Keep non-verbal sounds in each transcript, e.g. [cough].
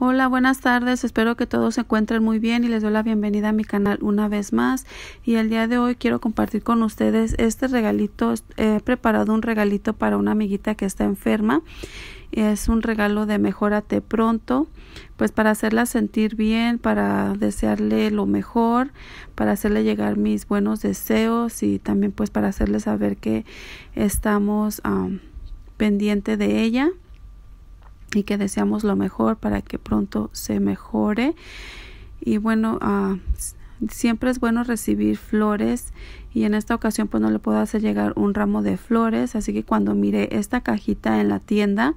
Hola, buenas tardes. Espero que todos se encuentren muy bien y les doy la bienvenida a mi canal una vez más. Y el día de hoy quiero compartir con ustedes este regalito. Eh, he preparado un regalito para una amiguita que está enferma. Es un regalo de Mejórate Pronto, pues para hacerla sentir bien, para desearle lo mejor, para hacerle llegar mis buenos deseos y también pues para hacerle saber que estamos pendiente de ella y que deseamos lo mejor para que pronto se mejore. Y bueno, ah, siempre es bueno recibir flores y en esta ocasión pues no le puedo hacer llegar un ramo de flores, así que cuando miré esta cajita en la tienda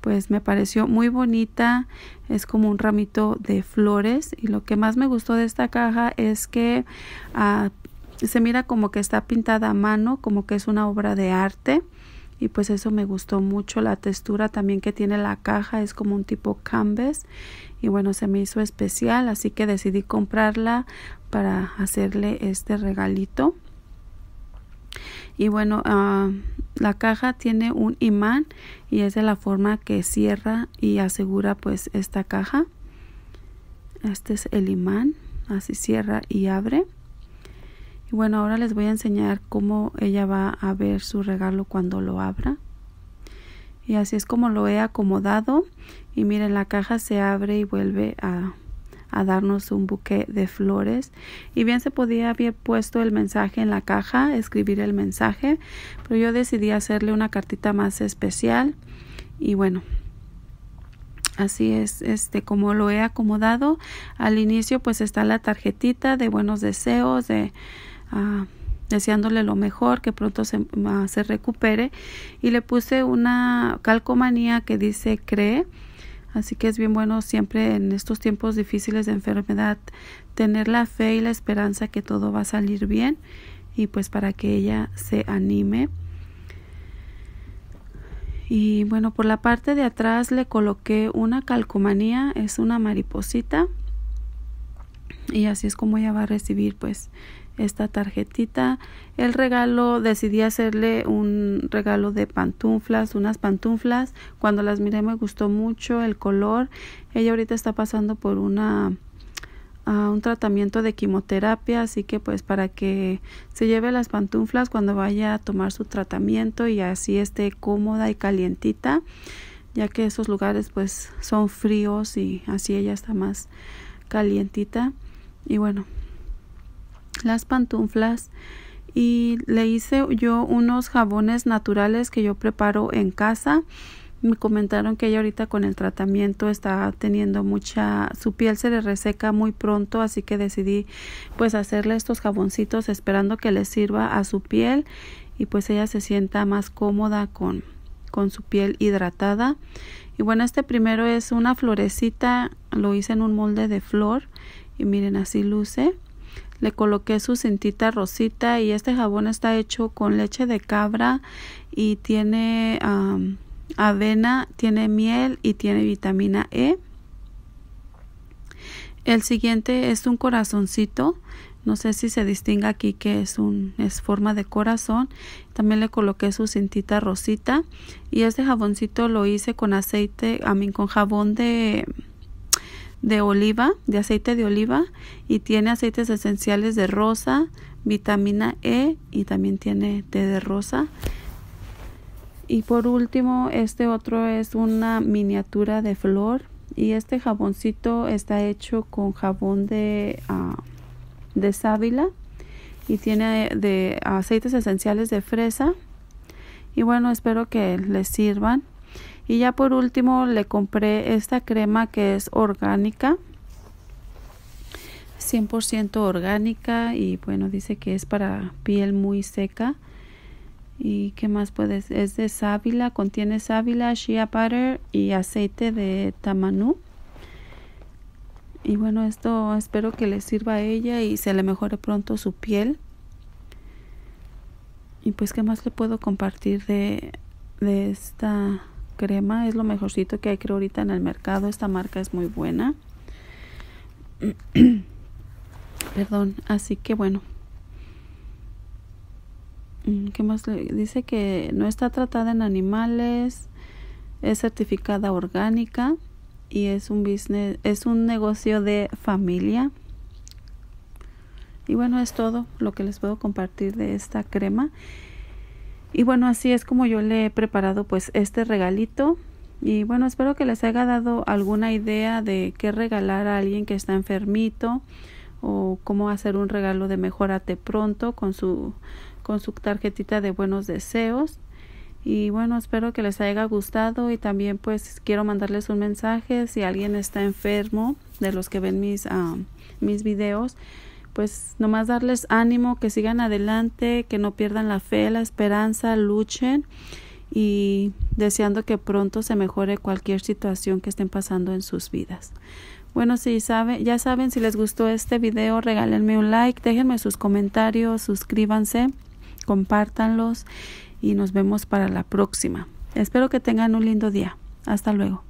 pues me pareció muy bonita, es como un ramito de flores y lo que más me gustó de esta caja es que ah, se mira como que está pintada a mano, como que es una obra de arte y pues eso me gustó mucho la textura también que tiene la caja es como un tipo canvas y bueno se me hizo especial así que decidí comprarla para hacerle este regalito y bueno ah, la caja tiene un imán y es de la forma que cierra y asegura pues esta caja este es el imán así cierra y abre y bueno, ahora les voy a enseñar cómo ella va a ver su regalo cuando lo abra. Y así es como lo he acomodado. Y miren, la caja se abre y vuelve a, a darnos un buque de flores. Y bien se podía haber puesto el mensaje en la caja, escribir el mensaje. Pero yo decidí hacerle una cartita más especial. Y bueno, así es este como lo he acomodado al inicio pues está la tarjetita de buenos deseos de deseándole lo mejor, que pronto se, ah, se recupere. Y le puse una calcomanía que dice cree. Así que es bien bueno siempre en estos tiempos difíciles de enfermedad tener la fe y la esperanza que todo va a salir bien y pues para que ella se anime. Y bueno, por la parte de atrás le coloqué una calcomanía, es una mariposita. Y así es como ella va a recibir pues esta tarjetita. El regalo, decidí hacerle un regalo de pantuflas, unas pantuflas. Cuando las miré me gustó mucho el color. Ella ahorita está pasando por una a ah, un tratamiento de quimioterapia, así que pues para que se lleve las pantuflas cuando vaya a tomar su tratamiento y así esté cómoda y calientita, ya que esos lugares pues son fríos y así ella está más calientita. Y bueno, las pantuflas y le hice yo unos jabones naturales que yo preparo en casa. Me comentaron que ella ahorita con el tratamiento está teniendo mucha, su piel se le reseca muy pronto, así que decidí pues hacerle estos jaboncitos esperando que le sirva a su piel y pues ella se sienta más cómoda con, con su piel hidratada. Y bueno, este primero es una florecita, lo hice en un molde de flor y miren así luce le coloqué su cintita rosita y este jabón está hecho con leche de cabra y tiene avena, tiene miel y tiene vitamina E. El siguiente es un corazoncito. No sé si se distinga aquí que es un es forma de corazón. También le coloqué su cintita rosita y este jaboncito lo hice con aceite, a con jabón de de oliva, de aceite de oliva y tiene aceites esenciales de rosa, vitamina E y también tiene té de rosa. Y por último, este otro es una miniatura de flor y este jaboncito está hecho con jabón de, ah, de sábila y tiene de aceites esenciales de fresa. Y bueno, espero que les sirvan. Y ya por último le compré esta crema que es orgánica. 100% orgánica y bueno, dice que es para piel muy seca. ¿Y qué más puedes? Es de sábila, contiene sábila, shea butter y aceite de tamanú. Y bueno, esto espero que le sirva a ella y se le mejore pronto su piel. Y pues, ¿qué más le puedo compartir de, de esta crema es lo mejorcito que hay creo ahorita en el mercado. Esta marca es muy buena. [clears throat] Perdón, así que bueno. Mm, ¿Qué más? Dice que no está tratada en animales, es certificada orgánica y es un business, es un negocio de familia. Y bueno, es todo lo que les puedo compartir de esta crema. Y bueno, así es como yo le he preparado pues este regalito. Y bueno, espero que les haya dado alguna idea de qué regalar a alguien que está enfermito o cómo hacer un regalo de mejorate pronto con su con su tarjetita de buenos deseos. Y bueno, espero que les haya gustado y también pues quiero mandarles un mensaje si alguien está enfermo de los que ven mis, ah, mis videos pues nomás darles ánimo, que sigan adelante, que no pierdan la fe, la esperanza, luchen y deseando que pronto se mejore cualquier situación que estén pasando en sus vidas. Bueno, si saben ya saben, si les gustó este video, regálenme un like, déjenme sus comentarios, suscríbanse, compártanlos y nos vemos para la próxima. Espero que tengan un lindo día. Hasta luego.